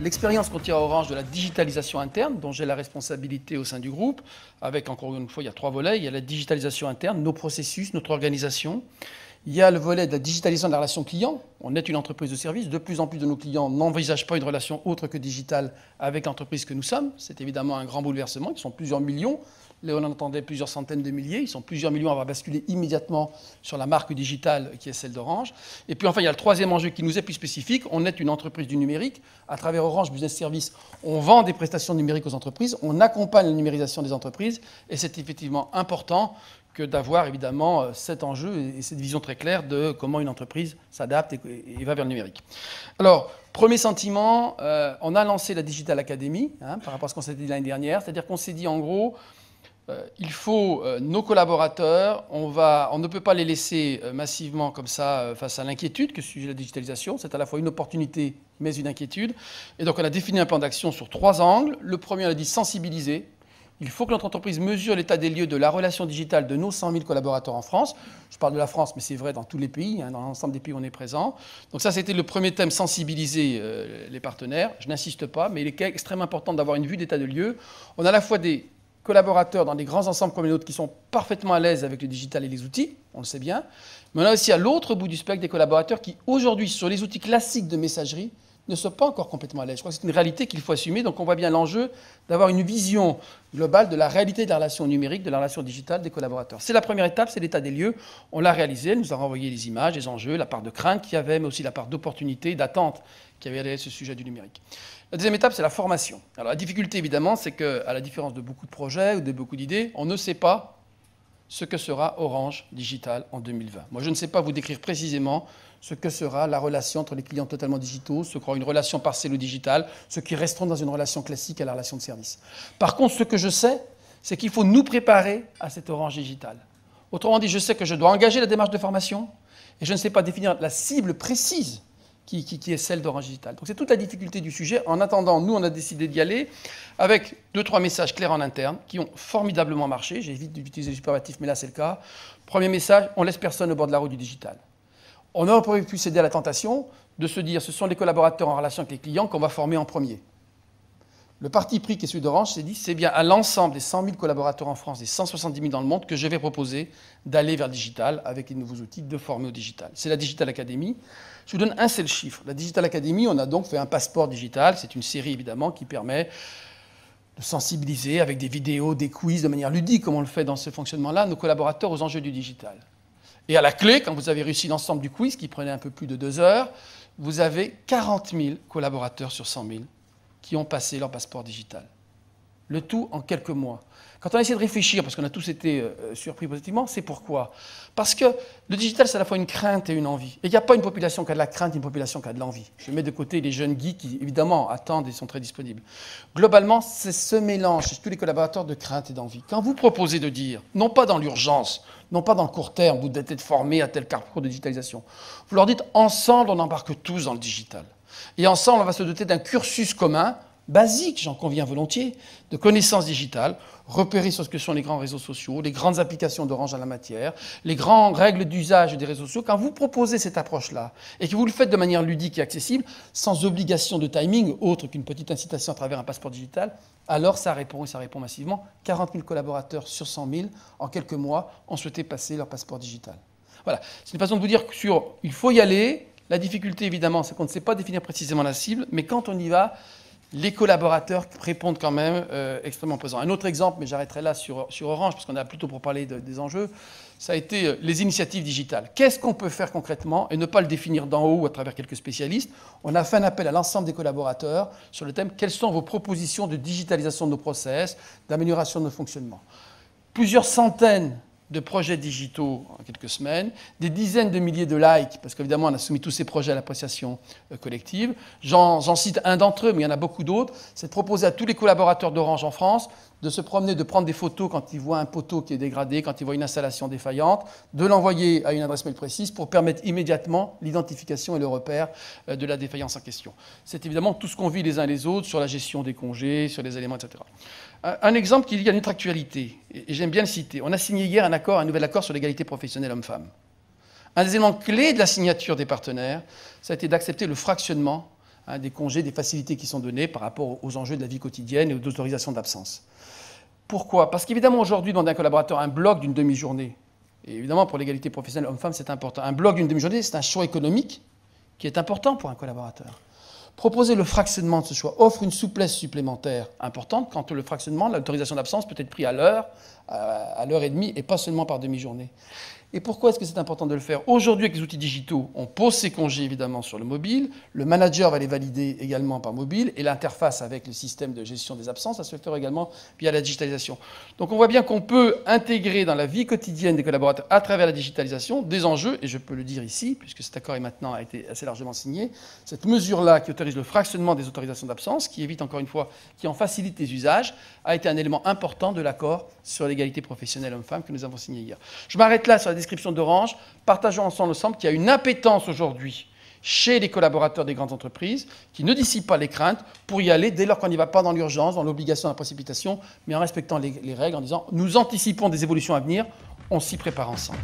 l'expérience qu'on tire à Orange de la digitalisation interne, dont j'ai la responsabilité au sein du groupe, avec encore une fois, il y a trois volets. Il y a la digitalisation interne, nos processus, notre organisation. Il y a le volet de la digitalisation de la relation client. On est une entreprise de service. De plus en plus de nos clients n'envisagent pas une relation autre que digitale avec l'entreprise que nous sommes. C'est évidemment un grand bouleversement. Ils sont plusieurs millions Là, on en entendait plusieurs centaines de milliers. Ils sont plusieurs millions à avoir basculé immédiatement sur la marque digitale qui est celle d'Orange. Et puis enfin, il y a le troisième enjeu qui nous est plus spécifique. On est une entreprise du numérique. À travers Orange Business Service, on vend des prestations numériques aux entreprises. On accompagne la numérisation des entreprises. Et c'est effectivement important que d'avoir évidemment euh, cet enjeu et cette vision très claire de comment une entreprise s'adapte et, va vers le numérique. Alors, premier sentiment, euh, on a lancé la Digital Academy hein, par rapport à ce qu'on s'était dit l'année dernière, c'est-à-dire qu'on s'est dit en gros, euh, il faut euh, nos collaborateurs, on, va, on, ne peut pas les laisser euh, massivement comme ça face à l'inquiétude que sujet la digitalisation. C'est à la fois une opportunité mais une inquiétude. Et donc on a défini un plan d'action sur trois angles. Le premier, on a dit sensibiliser. Il faut que notre entreprise mesure l'état des lieux de la relation digitale de nos 100 000 collaborateurs en France. Je parle de la France, mais c'est vrai dans tous les pays, hein, dans l'ensemble des pays où on est présent. Donc ça, c'était le premier thème, sensibiliser les partenaires. Je n'insiste pas, mais il est extrêmement important d'avoir une vue d'état de lieux. On a à la fois des collaborateurs dans des grands ensembles comme les nôtres qui sont parfaitement à l'aise avec le digital et les outils, on le sait bien, mais on a aussi à l'autre bout du spectre des collaborateurs qui, aujourd'hui, sur les outils classiques de messagerie, ne sont pas encore complètement à l'aise. Je crois que c'est une réalité qu'il faut assumer. Donc on voit bien l'enjeu d'avoir une vision globale de la réalité de la relation numérique, de la relation digitale des collaborateurs. C'est la première étape, c'est l'état des lieux. On l'a réalisé, elle nous a renvoyé les images, les enjeux, la part de crainte qu'il y avait, mais aussi la part d'opportunité, d'attente qu'il y avait à ce sujet du numérique. La deuxième étape, c'est la formation. Alors la difficulté, évidemment, c'est qu'à la différence de beaucoup de projets ou de beaucoup d'idées, on ne sait pas ce que sera Orange Digital en 2020. Moi, je ne sais pas vous décrire précisément ce que sera la relation entre les clients totalement digitaux, ce qu'aura une relation parcelle ou digitale, ce qui resteront dans une relation classique à la relation de service. Par contre, ce que je sais, c'est qu'il faut nous préparer à cette Orange Digital. Autrement dit, je sais que je dois engager la démarche de formation et je ne sais pas définir la cible précise qui, est celle d'Orange Digital. Donc c'est toute la difficulté du sujet. En attendant, nous, on a décidé d'y aller avec deux, trois messages clairs en interne qui ont formidablement marché. J'évite d'utiliser le superlatif, mais là, c'est le cas. Premier message, on laisse personne au bord de la route du digital. On aurait pu céder à la tentation de se dire ce sont les collaborateurs en relation avec les clients qu'on va former en premier le parti pris qui est celui d'Orange s'est dit c'est bien à l'ensemble des 100 000 collaborateurs en France, des 170 000 dans le monde, que je vais proposer d'aller vers le digital avec les nouveaux outils, de former au digital. C'est la Digital Academy. Je vous donne un seul chiffre. La Digital Academy, on a donc fait un passeport digital. C'est une série évidemment qui permet de sensibiliser avec des vidéos, des quiz, de manière ludique, comme on le fait dans ce fonctionnement-là, nos collaborateurs aux enjeux du digital. Et à la clé, quand vous avez réussi l'ensemble du quiz, qui prenait un peu plus de deux heures, vous avez 40 000 collaborateurs sur 100 000 qui ont passé leur passeport digital. Le tout en quelques mois. Quand on essaie de réfléchir, parce qu'on a tous été euh, surpris positivement, c'est pourquoi Parce que le digital, c'est à la fois une crainte et une envie. Et il n'y a pas une population qui a de la crainte, une population qui a de l'envie. Je mets de côté les jeunes geeks qui, évidemment, attendent et sont très disponibles. Globalement, c'est ce mélange chez tous les collaborateurs de crainte et d'envie. Quand vous proposez de dire, non pas dans l'urgence, non pas dans le court terme, vous devez être formé à tel parcours de digitalisation, vous leur dites, ensemble, on embarque tous dans le digital. Et ensemble, on va se doter d'un cursus commun, basique, j'en conviens volontiers, de connaissances digitales, repérer sur ce que sont les grands réseaux sociaux, les grandes applications d'Orange à la matière, les grandes règles d'usage des réseaux sociaux. Quand vous proposez cette approche-là et que vous le faites de manière ludique et accessible, sans obligation de timing autre qu'une petite incitation à travers un passeport digital, alors ça répond et ça répond massivement. 40 000 collaborateurs sur 100 000 en quelques mois ont souhaité passer leur passeport digital. Voilà, c'est une façon de vous dire que sur il faut y aller, la difficulté, évidemment, c'est qu'on ne sait pas définir précisément la cible, mais quand on y va, les collaborateurs répondent quand même euh, extrêmement pesant. Un autre exemple, mais j'arrêterai là sur, Orange, parce qu'on a plutôt pour parler des enjeux, ça a été euh, les initiatives digitales. Qu'est-ce qu'on peut faire concrètement et ne pas le définir d'en haut à travers quelques spécialistes On a fait un appel à l'ensemble des collaborateurs sur le thème quelles sont vos propositions de digitalisation de nos process, d'amélioration de nos fonctionnements. Plusieurs centaines de projets digitaux en quelques semaines, des dizaines de milliers de likes, parce qu'évidemment, on a soumis tous ces projets à l'appréciation euh, collective. J'en cite un d'entre eux, mais il y en a beaucoup d'autres. C'est de proposer à tous les collaborateurs d'Orange en France de se promener, de prendre des photos quand il voit un poteau qui est dégradé, quand il voit une installation défaillante, de l'envoyer à une adresse mail précise pour permettre immédiatement l'identification et le repère euh, de la défaillance en question. C'est évidemment tout ce qu'on vit les uns les autres sur la gestion des congés, sur les éléments, etc. Un exemple qui est lié à notre actualité, et j'aime bien le citer. On a signé hier un accord, un nouvel accord sur l'égalité professionnelle homme-femme. Un des éléments clés de la signature des partenaires, ça a été d'accepter le fractionnement Hein, des congés, des facilités qui sont données par rapport aux enjeux de la vie quotidienne et aux autorisations d'absence. Pourquoi Parce qu'évidemment, aujourd'hui, dans à un collaborateur un bloc d'une demi-journée, et évidemment, pour l'égalité professionnelle homme-femme, c'est important. Un bloc d'une demi-journée, c'est un choix économique qui est important pour un collaborateur. Proposer le fractionnement de ce choix offre une souplesse supplémentaire importante quand le fractionnement, l'autorisation d'absence peut être pris à l'heure, à l'heure et demie, et pas seulement par demi-journée. Et pourquoi est-ce que c'est important de le faire Aujourd'hui, avec les outils digitaux, on pose ses congés évidemment sur le mobile, le manager va les valider également par mobile, et l'interface avec le système de gestion des absences, ça se fait également via la digitalisation. Donc on voit bien qu'on peut intégrer dans la vie quotidienne des collaborateurs à travers la digitalisation des enjeux, et je peux le dire ici, puisque cet accord est maintenant a été assez largement signé, cette mesure-là qui autorise le fractionnement des autorisations d'absence, qui évite encore une fois, qui en facilite les usages, a été un élément important de l'accord sur l'égalité professionnelle homme-femme que nous avons signé hier. Je m'arrête là sur la description d'Orange, partageons ensemble, ensemble qu'il y a une impétence aujourd'hui chez les collaborateurs des grandes entreprises, qui ne dissipent pas les craintes pour y aller dès lors qu'on n'y va pas dans l'urgence, dans l'obligation, de la précipitation, mais en respectant les règles, en disant nous anticipons des évolutions à venir, on s'y prépare ensemble.